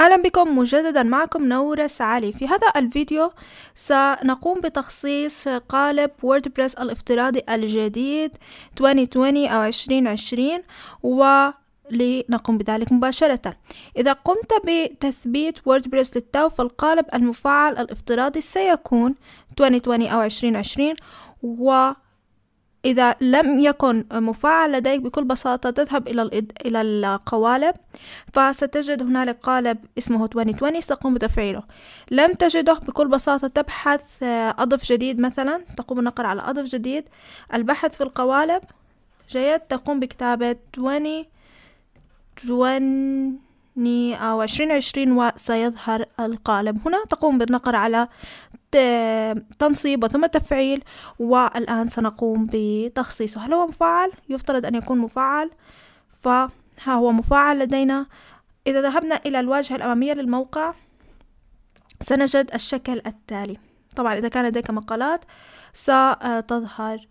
أهلا بكم مجددا معكم نورة سعالي في هذا الفيديو سنقوم بتخصيص قالب ووردبريس الافتراضي الجديد 2020 أو 2020 و لنقوم بذلك مباشرة إذا قمت بتثبيت ووردبريس للتو فالقالب المفعل الافتراضي سيكون 2020 أو 2020 و إذا لم يكن مفعل لديك بكل بساطة تذهب إلى إلى القوالب فستجد هنالك قالب اسمه 2020 ستقوم بتفعيله لم تجده بكل بساطة تبحث آه، أضف جديد مثلا تقوم بالنقر على أضف جديد البحث في القوالب جيد تقوم بكتابة 20 20 أو 2020 وسيظهر القالب هنا تقوم بالنقر على تنصيب وثم تفعيل والآن سنقوم بتخصيصه هل هو مفعل؟ يفترض أن يكون مفعل فها هو مفعل لدينا إذا ذهبنا إلى الواجهة الأمامية للموقع سنجد الشكل التالي طبعا إذا كان لديك مقالات ستظهر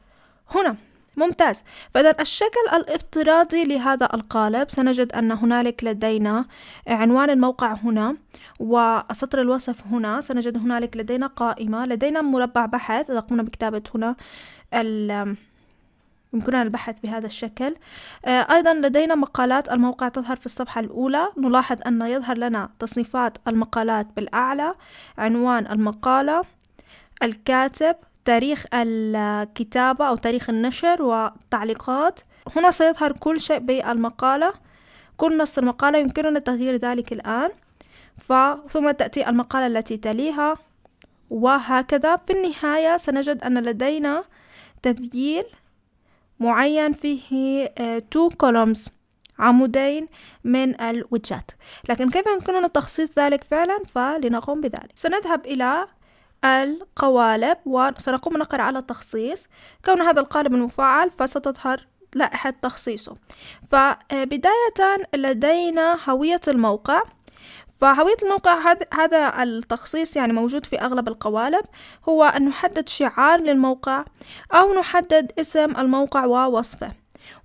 هنا ممتاز فإذا الشكل الافتراضي لهذا القالب سنجد أن هنالك لدينا عنوان الموقع هنا وسطر الوصف هنا سنجد هنالك لدينا قائمة لدينا مربع بحث إذا قمنا بكتابة هنا ال يمكننا البحث بهذا الشكل آه، أيضا لدينا مقالات الموقع تظهر في الصفحة الأولى نلاحظ أن يظهر لنا تصنيفات المقالات بالأعلى عنوان المقالة الكاتب تاريخ الكتابة أو تاريخ النشر والتعليقات هنا سيظهر كل شيء بالمقالة كل نص المقالة يمكننا تغيير ذلك الآن ثم تأتي المقالة التي تليها وهكذا في النهاية سنجد أن لدينا تذييل معين فيه تو آه، كولومز عمودين من الوجهات لكن كيف يمكننا تخصيص ذلك فعلا فلنقوم بذلك سنذهب إلى القوالب وسنقوم نقر على التخصيص كون هذا القالب المفعل فستظهر لائحة تخصيصه فبداية لدينا هوية الموقع فهوية الموقع هذا التخصيص يعني موجود في أغلب القوالب هو أن نحدد شعار للموقع أو نحدد اسم الموقع ووصفه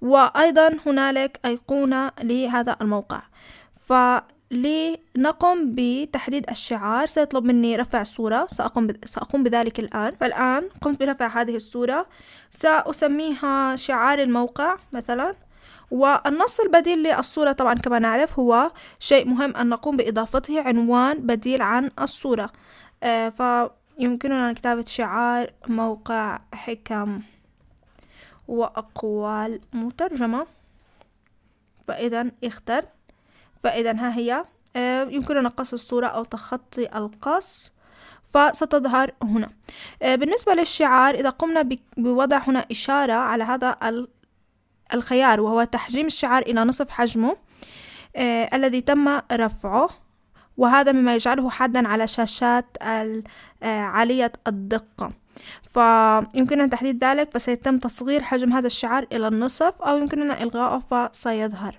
وأيضا هنالك أيقونة لهذا الموقع ف لنقم بتحديد الشعار سيطلب مني رفع صورة سأقوم, سأقوم بذلك الآن فالآن قمت برفع هذه الصورة سأسميها شعار الموقع مثلا والنص البديل للصورة طبعا كما نعرف هو شيء مهم أن نقوم بإضافته عنوان بديل عن الصورة آه، فيمكننا كتابة شعار موقع حكم وأقوال مترجمة فإذا اختر فإذا ها هي آه، يمكننا قص الصورة أو تخطي القص فستظهر هنا آه، بالنسبة للشعار إذا قمنا بوضع هنا إشارة على هذا الخيار وهو تحجيم الشعار إلى نصف حجمه آه، الذي تم رفعه وهذا مما يجعله حادا على شاشات عالية الدقة فيمكننا تحديد ذلك فسيتم تصغير حجم هذا الشعار إلى النصف أو يمكننا إلغاءه فسيظهر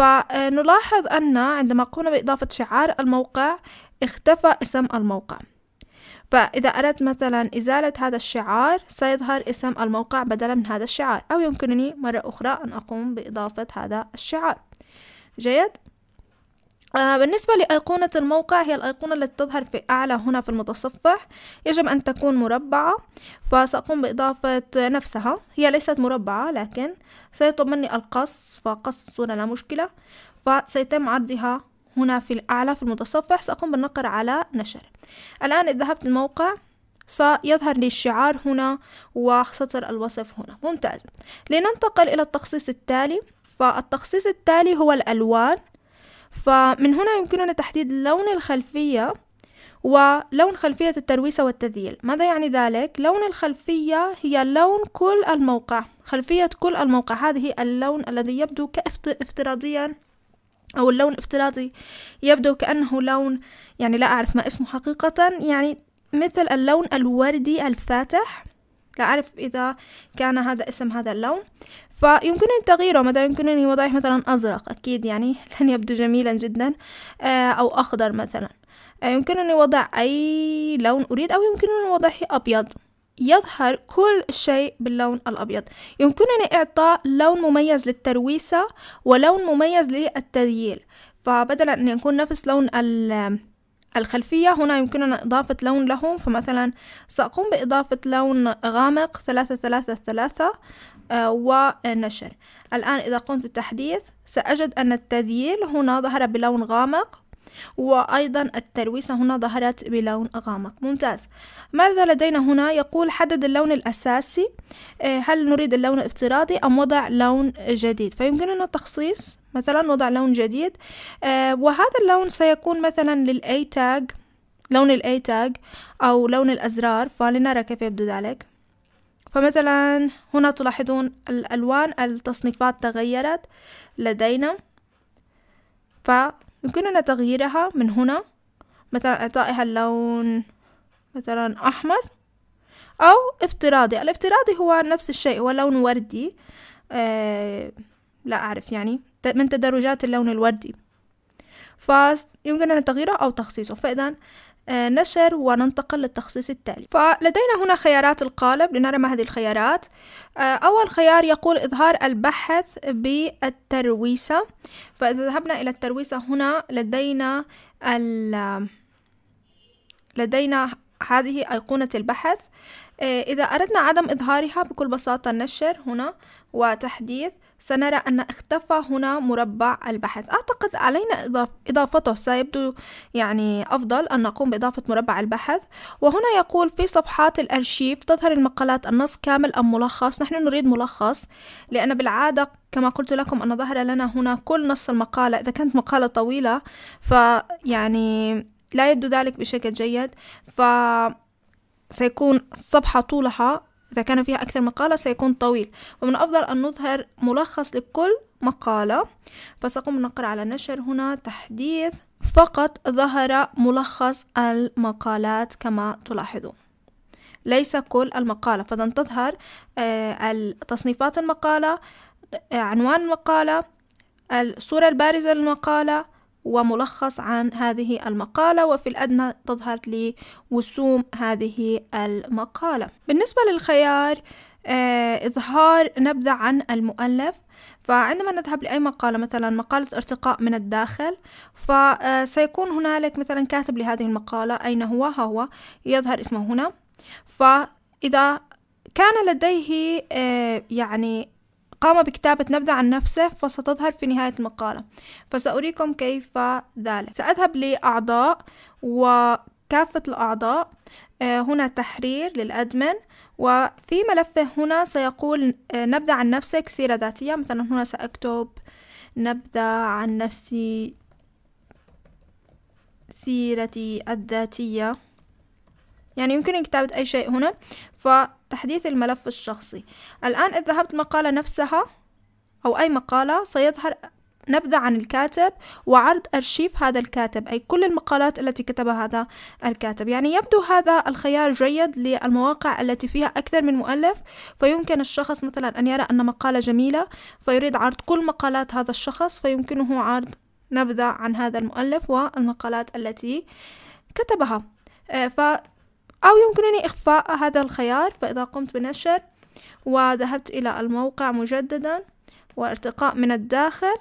فنلاحظ أن عندما قمنا بإضافة شعار الموقع اختفى اسم الموقع فإذا أردت مثلا إزالة هذا الشعار سيظهر اسم الموقع بدلا من هذا الشعار أو يمكنني مرة أخرى أن أقوم بإضافة هذا الشعار جيد آه، بالنسبة لأيقونة الموقع هي الأيقونة التي تظهر في أعلى هنا في المتصفح يجب أن تكون مربعة فسأقوم بإضافة نفسها هي ليست مربعة لكن سيطلب مني القص فقص الصورة لا مشكلة فسيتم عرضها هنا في الأعلى في المتصفح سأقوم بالنقر على نشر الآن إذا ذهبت الموقع سيظهر لي الشعار هنا وسطر الوصف هنا ممتاز لننتقل إلى التخصيص التالي فالتخصيص التالي هو الألوان فمن هنا يمكننا تحديد لون الخلفية ولون خلفية الترويسة والتذييل ماذا يعني ذلك؟ لون الخلفية هي لون كل الموقع خلفية كل الموقع هذه اللون الذي يبدو كافتراضيا أو اللون افتراضي يبدو كأنه لون يعني لا أعرف ما اسمه حقيقة يعني مثل اللون الوردي الفاتح لا أعرف إذا كان هذا اسم هذا اللون فيمكنني تغييره مثلا يمكنني وضعه مثلا أزرق أكيد يعني لن يبدو جميلا جدا آه، أو أخضر مثلا آه، يمكنني وضع أي لون أريد أو يمكنني وضعه أبيض يظهر كل شيء باللون الأبيض يمكنني إعطاء لون مميز للترويسة ولون مميز للتذييل فبدلا أن يكون نفس لون الخلفية هنا يمكننا إضافة لون لهم فمثلا سأقوم بإضافة لون غامق ثلاثة ثلاثة ثلاثة آه، ونشر الآن إذا قمت بالتحديث سأجد أن التذييل هنا ظهر بلون غامق وأيضا الترويسة هنا ظهرت بلون غامق ممتاز ماذا لدينا هنا يقول حدد اللون الأساسي آه، هل نريد اللون الافتراضي أم وضع لون جديد فيمكننا التخصيص مثلا وضع لون جديد آه، وهذا اللون سيكون مثلا للأي تاج لون الأي تاج أو لون الأزرار فلنرى كيف يبدو ذلك فمثلا هنا تلاحظون الألوان التصنيفات تغيرت لدينا فيمكننا تغييرها من هنا مثلا إعطائها اللون مثلا أحمر أو افتراضي الافتراضي هو نفس الشيء هو لون وردي آه لا أعرف يعني من تدرجات اللون الوردي فيمكننا تغييره أو تخصيصه فإذا آه، نشر وننتقل للتخصيص التالي فلدينا هنا خيارات القالب لنرى ما هذه الخيارات آه، أول خيار يقول إظهار البحث بالترويسة فإذا ذهبنا إلى الترويسة هنا لدينا لدينا هذه أيقونة البحث آه، إذا أردنا عدم إظهارها بكل بساطة نشر هنا وتحديث سنرى أن اختفى هنا مربع البحث أعتقد علينا إضافته سيبدو يعني أفضل أن نقوم بإضافة مربع البحث وهنا يقول في صفحات الأرشيف تظهر المقالات النص كامل أم ملخص نحن نريد ملخص لأن بالعادة كما قلت لكم أن ظهر لنا هنا كل نص المقالة إذا كانت مقالة طويلة فيعني لا يبدو ذلك بشكل جيد ف سيكون الصفحة طولها إذا كان فيها أكثر مقالة سيكون طويل ومن الأفضل أن نظهر ملخص لكل مقالة فسأقوم بالنقر على نشر هنا تحديث فقط ظهر ملخص المقالات كما تلاحظون ليس كل المقالة فلن تظهر آه، تصنيفات المقالة آه، عنوان المقالة الصورة البارزة للمقالة وملخص عن هذه المقالة وفي الأدنى تظهر لي وسوم هذه المقالة بالنسبة للخيار آه، إظهار نبذة عن المؤلف فعندما نذهب لأي مقالة مثلا مقالة ارتقاء من الداخل فسيكون آه، هنالك مثلا كاتب لهذه المقالة أين هو ها هو يظهر اسمه هنا فإذا كان لديه آه، يعني قام بكتابة نبذة عن نفسه فستظهر في نهاية المقالة فسأريكم كيف ذلك سأذهب لأعضاء وكافة الأعضاء آه، هنا تحرير للأدمن وفي ملفه هنا سيقول آه، نبذة عن نفسك سيرة ذاتية مثلا هنا سأكتب نبذة عن نفسي سيرتي الذاتية يعني يمكن كتابة أي شيء هنا فتحديث الملف الشخصي الآن إذا ذهبت مقالة نفسها أو أي مقالة سيظهر نبذة عن الكاتب وعرض أرشيف هذا الكاتب أي كل المقالات التي كتبها هذا الكاتب يعني يبدو هذا الخيار جيد للمواقع التي فيها أكثر من مؤلف فيمكن الشخص مثلا أن يرى أن مقالة جميلة فيريد عرض كل مقالات هذا الشخص فيمكنه عرض نبذة عن هذا المؤلف والمقالات التي كتبها آه، ف أو يمكنني إخفاء هذا الخيار فإذا قمت بنشر وذهبت إلى الموقع مجددا وارتقاء من الداخل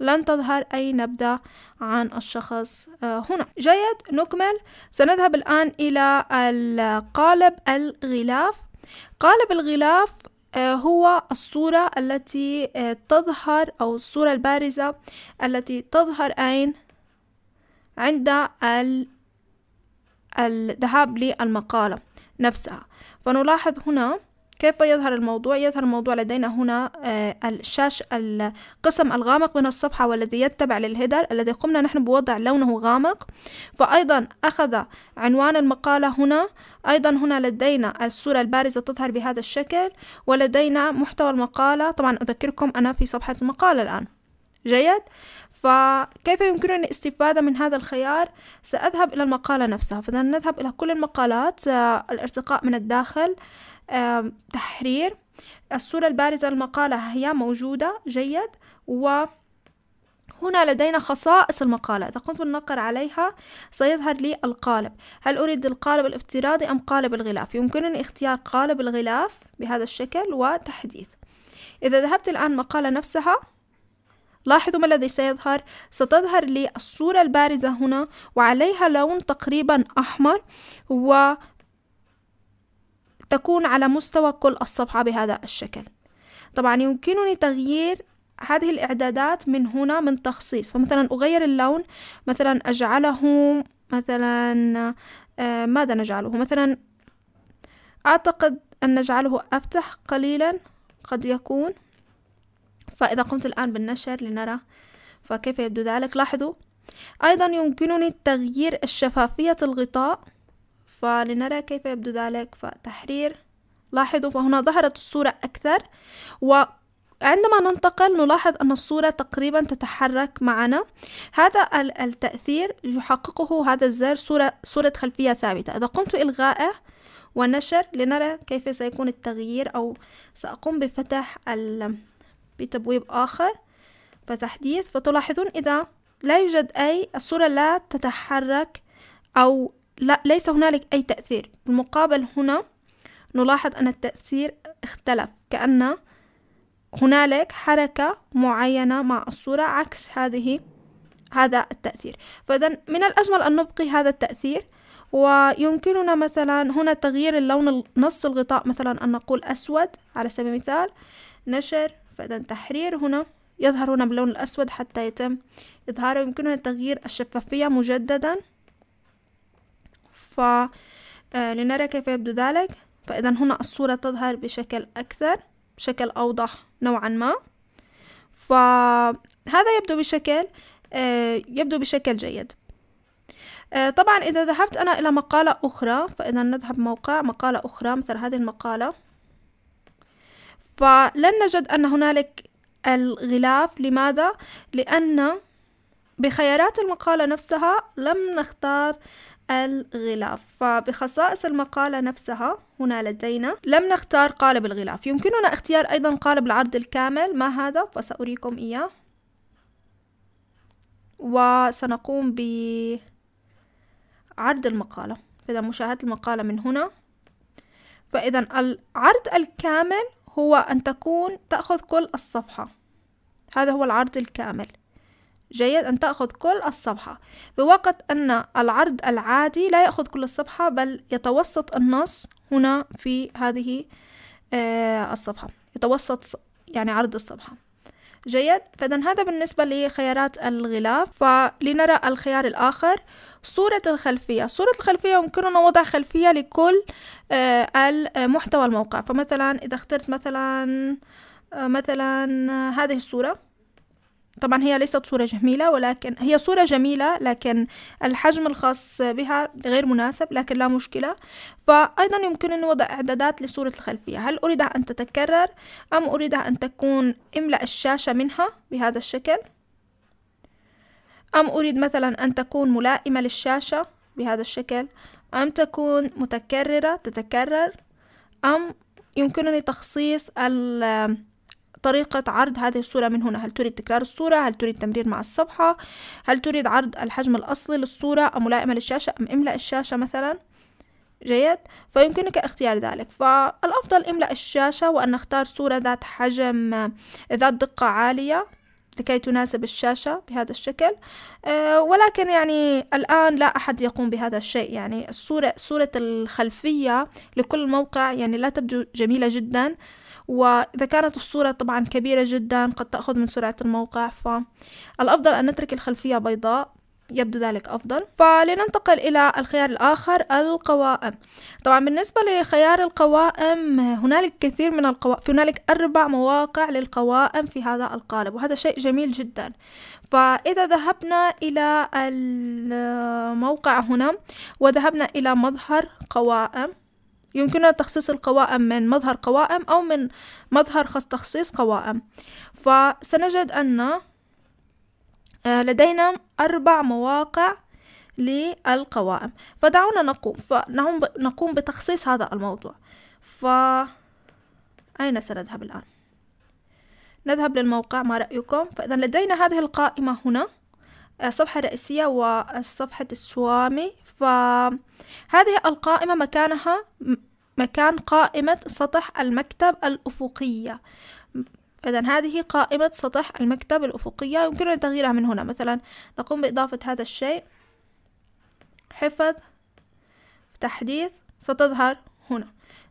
لن تظهر أي نبذة عن الشخص آه، هنا جيد نكمل سنذهب الآن إلى قالب الغلاف قالب الغلاف آه، هو الصورة التي آه، تظهر أو الصورة البارزة التي تظهر أين عند الذهاب للمقالة نفسها فنلاحظ هنا كيف يظهر الموضوع؟ يظهر الموضوع لدينا هنا آه، الشاش القسم الغامق من الصفحة والذي يتبع للهيدر الذي قمنا نحن بوضع لونه غامق فأيضا أخذ عنوان المقالة هنا أيضا هنا لدينا الصورة البارزة تظهر بهذا الشكل ولدينا محتوى المقالة طبعا أذكركم أنا في صفحة المقالة الآن جيد فكيف يمكنني الاستفادة من هذا الخيار؟ سأذهب إلى المقالة نفسها فإذا نذهب إلى كل المقالات آه، الارتقاء من الداخل آه، تحرير الصورة البارزة للمقالة هي موجودة جيد و هنا لدينا خصائص المقالة إذا قمت بالنقر عليها سيظهر لي القالب هل أريد القالب الافتراضي أم قالب الغلاف يمكنني اختيار قالب الغلاف بهذا الشكل وتحديث إذا ذهبت الآن مقالة نفسها لاحظوا ما الذي سيظهر ستظهر لي الصورة البارزة هنا وعليها لون تقريبا أحمر و تكون على مستوى كل الصفحة بهذا الشكل طبعا يمكنني تغيير هذه الإعدادات من هنا من تخصيص فمثلا أغير اللون مثلا أجعله مثلا آه ماذا نجعله مثلا أعتقد أن نجعله أفتح قليلا قد يكون فإذا قمت الآن بالنشر لنرى فكيف يبدو ذلك لاحظوا أيضا يمكنني تغيير شفافية الغطاء فلنرى كيف يبدو ذلك فتحرير لاحظوا فهنا ظهرت الصورة أكثر وعندما ننتقل نلاحظ أن الصورة تقريبا تتحرك معنا هذا التأثير يحققه هذا الزر صورة, صورة خلفية ثابتة إذا قمت إلغائه ونشر لنرى كيف سيكون التغيير أو سأقوم بفتح بتبويب آخر فتحديث فتلاحظون إذا لا يوجد أي الصورة لا تتحرك أو لا ليس هنالك أي تأثير بالمقابل هنا نلاحظ أن التأثير اختلف كأن هنالك حركة معينة مع الصورة عكس هذه هذا التأثير فإذا من الأجمل أن نبقي هذا التأثير ويمكننا مثلا هنا تغيير اللون نص الغطاء مثلا أن نقول أسود على سبيل المثال نشر فإذا تحرير هنا يظهر هنا باللون الأسود حتى يتم إظهاره يمكننا تغيير الشفافية مجددا ف آه، لنرى كيف يبدو ذلك فإذا هنا الصورة تظهر بشكل أكثر بشكل أوضح نوعا ما فهذا يبدو بشكل آه، يبدو بشكل جيد آه، طبعا إذا ذهبت أنا إلى مقالة أخرى فإذا نذهب موقع مقالة أخرى مثل هذه المقالة فلن نجد أن هنالك الغلاف لماذا؟ لأن بخيارات المقالة نفسها لم نختار الغلاف فبخصائص المقالة نفسها هنا لدينا لم نختار قالب الغلاف يمكننا اختيار أيضا قالب العرض الكامل ما هذا فسأريكم إياه وسنقوم بعرض المقالة إذا مشاهدة المقالة من هنا فإذا العرض الكامل هو أن تكون تأخذ كل الصفحة هذا هو العرض الكامل جيد أن تأخذ كل الصفحة بوقت أن العرض العادي لا يأخذ كل الصفحة بل يتوسط النص هنا في هذه آه، الصفحة يتوسط يعني عرض الصفحة جيد فإذا هذا بالنسبة لخيارات الغلاف فلنرى الخيار الآخر صورة الخلفية صورة الخلفية يمكننا وضع خلفية لكل آه، محتوى الموقع فمثلا إذا اخترت مثلا آه، مثلا آه، هذه الصورة طبعا هي ليست صورة جميلة ولكن هي صورة جميلة لكن الحجم الخاص بها غير مناسب لكن لا مشكلة فأيضا يمكنني وضع إعدادات لصورة الخلفية هل أريدها أن تتكرر أم أريدها أن تكون املأ الشاشة منها بهذا الشكل أم أريد مثلا أن تكون ملائمة للشاشة بهذا الشكل أم تكون متكررة تتكرر أم يمكنني تخصيص ال طريقة عرض هذه الصورة من هنا هل تريد تكرار الصورة هل تريد تمرير مع الصفحة هل تريد عرض الحجم الأصلي للصورة أم ملائمة للشاشة أم إملاء الشاشة مثلا جيد فيمكنك اختيار ذلك فالأفضل إملاء الشاشة وأن نختار صورة ذات حجم ذات دقة عالية لكي تناسب الشاشة بهذا الشكل أه ولكن يعني الآن لا أحد يقوم بهذا الشيء يعني الصورة صورة الخلفية لكل موقع يعني لا تبدو جميلة جدا وإذا كانت الصورة طبعا كبيرة جدا قد تأخذ من سرعة الموقع فالأفضل أن نترك الخلفية بيضاء يبدو ذلك أفضل فلننتقل إلى الخيار الآخر القوائم طبعا بالنسبة لخيار القوائم هنالك كثير من القوائم في هنالك أربع مواقع للقوائم في هذا القالب وهذا شيء جميل جدا فإذا ذهبنا إلى الموقع هنا وذهبنا إلى مظهر قوائم يمكننا تخصيص القوائم من مظهر قوائم أو من مظهر خاص تخصيص قوائم فسنجد أن آه، لدينا أربع مواقع للقوائم فدعونا نقوم فنقوم بتخصيص هذا الموضوع فأين سنذهب الآن؟ نذهب للموقع ما رأيكم؟ فإذا لدينا هذه القائمة هنا الصفحة الرئيسية وصفحة السوامي فهذه القائمة مكانها مكان قائمة سطح المكتب الأفقية إذا هذه قائمة سطح المكتب الأفقية يمكننا تغييرها من هنا مثلا نقوم بإضافة هذا الشيء حفظ تحديث ستظهر هنا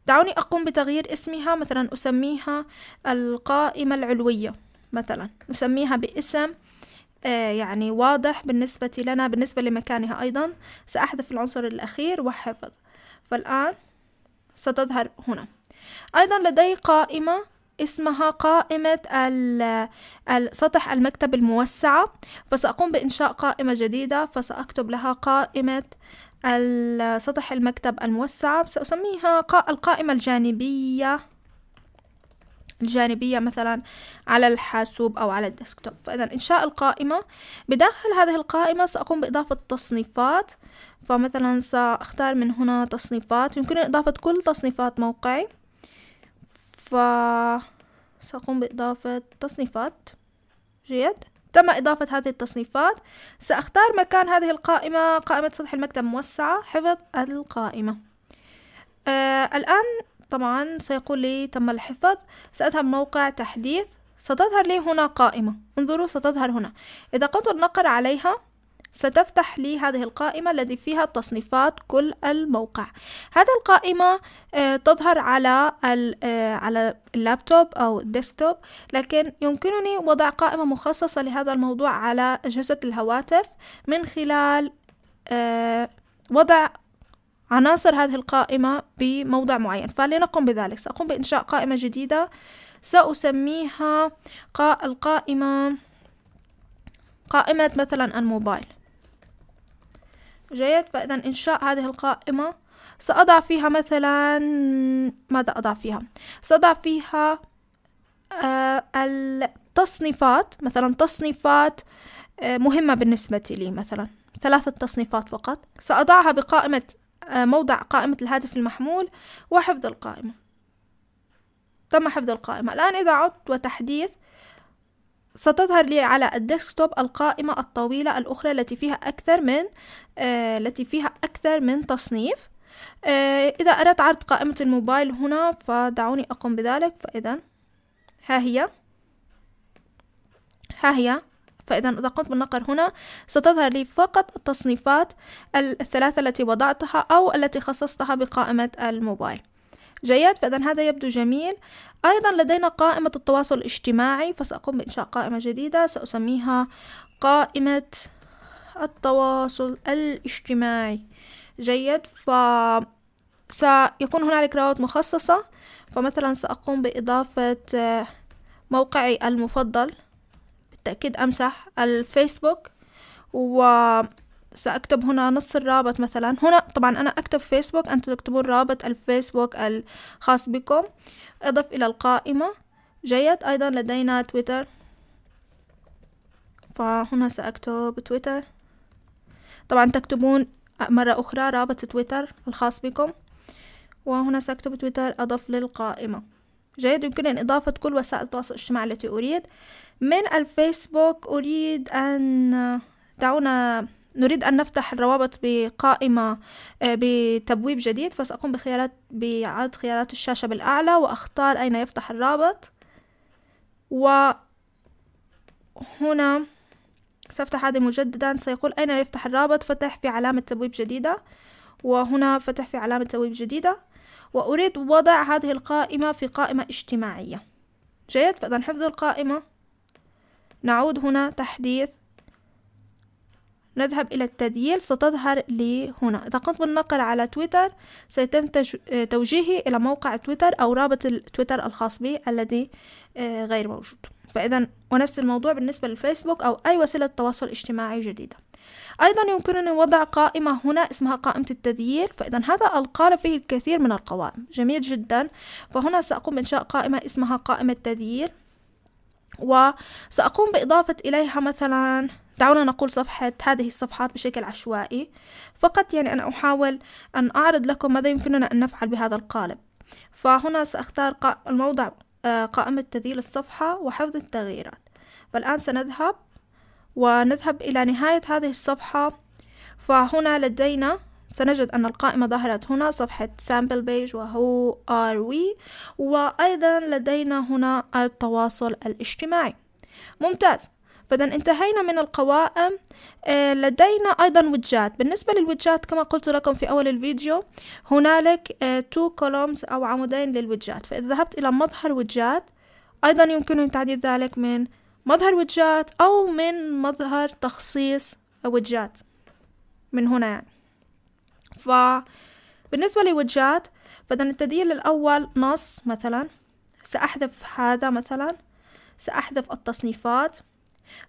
دعوني أقوم بتغيير اسمها مثلا أسميها القائمة العلوية مثلا نسميها باسم آه، يعني واضح بالنسبة لنا بالنسبة لمكانها أيضا سأحذف العنصر الأخير وحفظ فالآن ستظهر هنا أيضا لدي قائمة اسمها قائمة سطح المكتب الموسعة فسأقوم بإنشاء قائمة جديدة فسأكتب لها قائمة سطح المكتب الموسعة سأسميها القائمة الجانبية الجانبية مثلا على الحاسوب أو على الديسكتوب فإذا إنشاء القائمة بداخل هذه القائمة سأقوم بإضافة تصنيفات فمثلا سأختار من هنا تصنيفات يمكنني إضافة كل تصنيفات موقعي ف سأقوم بإضافة تصنيفات جيد تم إضافة هذه التصنيفات سأختار مكان هذه القائمة قائمة سطح المكتب موسعة حفظ القائمة آه الآن طبعا سيقول لي تم الحفظ سأذهب موقع تحديث ستظهر لي هنا قائمة انظروا ستظهر هنا إذا قمت بالنقر عليها ستفتح لي هذه القائمة الذي فيها تصنيفات كل الموقع هذه القائمة آه، تظهر على آه، على اللابتوب أو الديسكتوب لكن يمكنني وضع قائمة مخصصة لهذا الموضوع على أجهزة الهواتف من خلال آه، وضع عناصر هذه القائمة بموضع معين فلنقم بذلك سأقوم بإنشاء قائمة جديدة سأسميها القائمة قائمة مثلا الموبايل جيد فإذا إنشاء هذه القائمة سأضع فيها مثلا ماذا أضع فيها سأضع فيها آه التصنيفات مثلا تصنيفات آه مهمة بالنسبة لي مثلا ثلاثة تصنيفات فقط سأضعها بقائمة آه، موضع قائمة الهاتف المحمول وحفظ القائمة تم حفظ القائمة الآن إذا عدت وتحديث ستظهر لي على الديسكتوب القائمة الطويلة الأخرى التي فيها أكثر من آه التي فيها أكثر من تصنيف آه إذا أردت عرض قائمة الموبايل هنا فدعوني أقوم بذلك فإذا ها هي ها هي فإذا إذا قمت بالنقر هنا ستظهر لي فقط التصنيفات الثلاثة التي وضعتها أو التي خصصتها بقائمة الموبايل جيد فإذا هذا يبدو جميل أيضا لدينا قائمة التواصل الاجتماعي فسأقوم بإنشاء قائمة جديدة سأسميها قائمة التواصل الاجتماعي جيد ف سيكون هنالك روابط مخصصة فمثلا سأقوم بإضافة موقعي المفضل بالتأكيد أمسح الفيسبوك وسأكتب هنا نص الرابط مثلا هنا طبعا أنا أكتب فيسبوك أنتم تكتبون رابط الفيسبوك الخاص بكم أضف إلى القائمة جيد أيضا لدينا تويتر فهنا سأكتب تويتر طبعا تكتبون مرة أخرى رابط تويتر الخاص بكم وهنا سأكتب تويتر أضف للقائمة جيد يمكن إضافة كل وسائل التواصل الاجتماعي التي أريد من الفيسبوك أريد أن دعونا نريد أن نفتح الروابط بقائمة آه، بتبويب جديد فسأقوم بخيارات بعرض خيارات الشاشة بالأعلى وأختار أين يفتح الرابط وهنا سأفتح هذا مجددا سيقول أين يفتح الرابط فتح في علامة تبويب جديدة وهنا فتح في علامة تبويب جديدة وأريد وضع هذه القائمة في قائمة اجتماعية جيد فإذا حفظ القائمة نعود هنا تحديث نذهب إلى التدييل ستظهر لي هنا إذا قمت بالنقر على تويتر سيتم توجيهي إلى موقع تويتر أو رابط التويتر الخاص بي الذي آه، غير موجود فإذا ونفس الموضوع بالنسبة للفيسبوك أو أي وسيلة تواصل اجتماعي جديدة أيضا يمكنني وضع قائمة هنا اسمها قائمة التذييل فإذا هذا القالب فيه الكثير من القوائم جميل جدا فهنا سأقوم بإنشاء قائمة اسمها قائمة تذييل وسأقوم بإضافة إليها مثلا دعونا نقول صفحة هذه الصفحات بشكل عشوائي فقط يعني أنا أحاول أن أعرض لكم ماذا يمكننا أن نفعل بهذا القالب فهنا سأختار الموضع آه، قائمة تذييل الصفحة وحفظ التغييرات فالآن سنذهب ونذهب إلى نهاية هذه الصفحة فهنا لدينا سنجد أن القائمة ظهرت هنا صفحة سامبل بيج وهو ار وي وأيضا لدينا هنا التواصل الاجتماعي ممتاز فإذا انتهينا من القوائم آه، لدينا أيضا وجات بالنسبة للوجات كما قلت لكم في أول الفيديو هنالك تو آه، كولومز أو عمودين للوجات فإذا ذهبت إلى مظهر وجات أيضا يمكنني تعديل ذلك من مظهر وجات أو من مظهر تخصيص وجات من هنا يعني فبالنسبة لوجات فإذا التدليل الأول نص مثلا سأحذف هذا مثلا سأحذف التصنيفات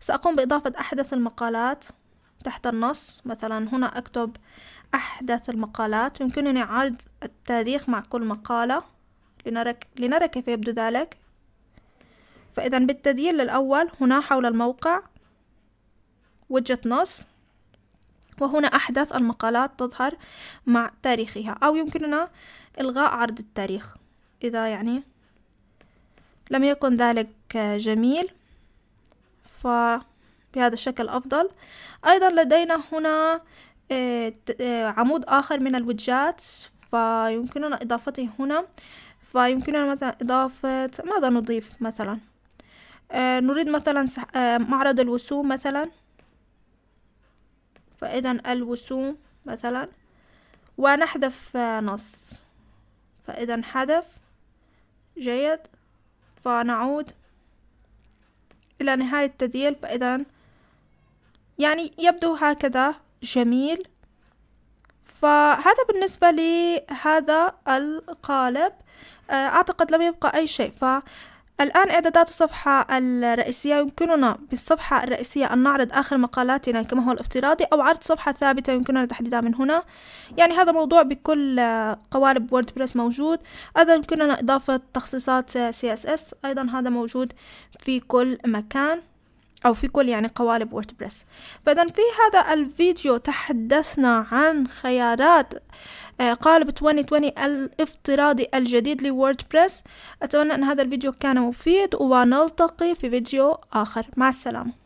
سأقوم بإضافة أحدث المقالات تحت النص مثلا هنا أكتب أحدث المقالات يمكنني عرض التاريخ مع كل مقالة لنرى كيف يبدو ذلك فإذا بالتذييل الأول هنا حول الموقع وجهة نص وهنا أحدث المقالات تظهر مع تاريخها أو يمكننا إلغاء عرض التاريخ إذا يعني لم يكن ذلك جميل فبهذا الشكل أفضل أيضا لدينا هنا آه، آه، عمود آخر من الوجهات فيمكننا إضافته هنا فيمكننا مثلا إضافة ماذا نضيف مثلا آه، نريد مثلا آه، معرض الوسوم مثلا فإذا الوسوم مثلا ونحذف آه، نص فإذا حذف جيد فنعود إلى نهاية التذييل فإذا يعني يبدو هكذا جميل فهذا بالنسبة لهذا القالب أعتقد لم يبقى أي شيء ف الآن إعدادات الصفحة الرئيسية يمكننا بالصفحة الرئيسية أن نعرض آخر مقالاتنا كما هو الافتراضي أو عرض صفحة ثابتة يمكننا تحديدها من هنا يعني هذا موضوع بكل آه، قوالب ووردبريس موجود أيضا يمكننا إضافة تخصيصات CSS آه، أيضا هذا موجود في كل مكان أو في كل يعني قوالب ووردبريس فإذا في هذا الفيديو تحدثنا عن خيارات آه، قالب 2020 الافتراضي الجديد لووردبريس أتمنى أن هذا الفيديو كان مفيد ونلتقي في فيديو آخر مع السلامة